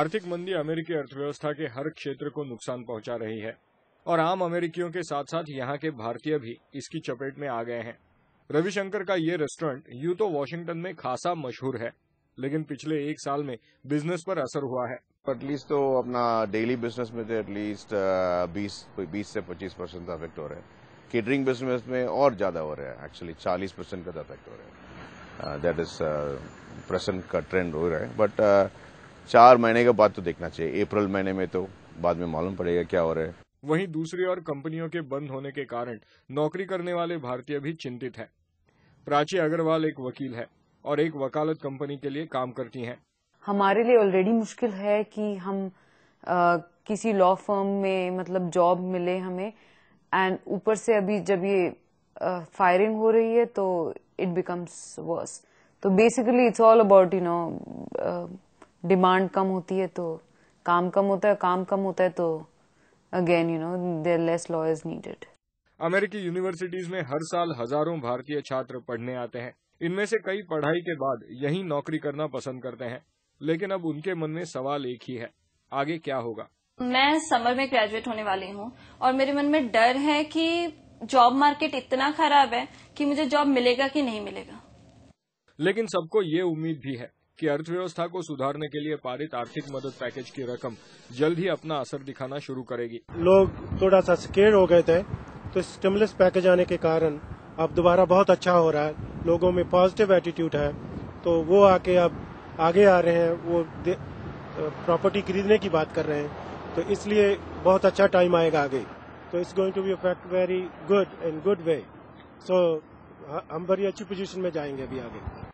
आर्थिक मंदी अमेरिकी अर्थव्यवस्था के हर क्षेत्र को नुकसान पहुंचा रही है और आम अमेरिकियों के साथ साथ यहाँ के भारतीय भी इसकी चपेट में आ गए हैं रविशंकर का ये रेस्टोरेंट यू तो वॉशिंगटन में खासा मशहूर है लेकिन पिछले एक साल में बिजनेस पर असर हुआ है एटलीस्ट तो अपना डेली बिजनेस में तो एटलीस्ट uh, बीस बीस से पच्चीस परसेंट का इफेक्ट हो रहा है केटरिंग बिजनेस में और ज्यादा हो रहा है एक्चुअली चालीस परसेंट का इफेक्ट तो हो रहा है दैट इज प्रेजेंट का ट्रेंड हो रहा है बट चार महीने के बाद तो देखना चाहिए अप्रैल महीने में तो बाद में मालूम पड़ेगा क्या हो रहा है वहीं दूसरी ओर कंपनियों के बंद होने के कारण नौकरी करने वाले भारतीय भी चिंतित हैं। प्राची अग्रवाल एक वकील है और एक वकालत कंपनी के लिए काम करती हैं। हमारे लिए ऑलरेडी मुश्किल है कि हम आ, किसी लॉ फर्म में मतलब जॉब मिले हमें एंड ऊपर से अभी जब ये आ, फायरिंग हो रही है तो इट बिकम्स वर्स तो basically it's all about you know demand कम होती है तो काम कम होता है काम कम होता है तो again you know there less law is needed अमेरिकी यूनिवर्सिटीज में हर साल हजारों भारतीय छात्र पढ़ने आते हैं इनमें से कई पढ़ाई के बाद यही नौकरी करना पसंद करते हैं लेकिन अब उनके मन में सवाल एक ही है आगे क्या होगा मैं समर में ग्रेजुएट होने वाली हूँ और मेरे मन में डर है कि जॉब मार्केट इतना खराब है कि मुझे जॉब मिलेगा कि नहीं मिलेगा लेकिन सबको ये उम्मीद भी है कि अर्थव्यवस्था को सुधारने के लिए पारित आर्थिक मदद पैकेज की रकम जल्द ही अपना असर दिखाना शुरू करेगी लोग थोड़ा सा स्केर हो गए थे तो स्टिमुलस पैकेज आने के कारण अब दोबारा बहुत अच्छा हो रहा है लोगों में पॉजिटिव एटीट्यूड है तो वो आके अब आगे आ रहे हैं वो प्रॉपर्टी खरीदने की बात कर रहे हैं तो इसलिए बहुत अच्छा टाइम आएगा आगे तो it's going to be affect very good in good way so हम बड़ी अच्छी पोजीशन में जाएंगे अभी आगे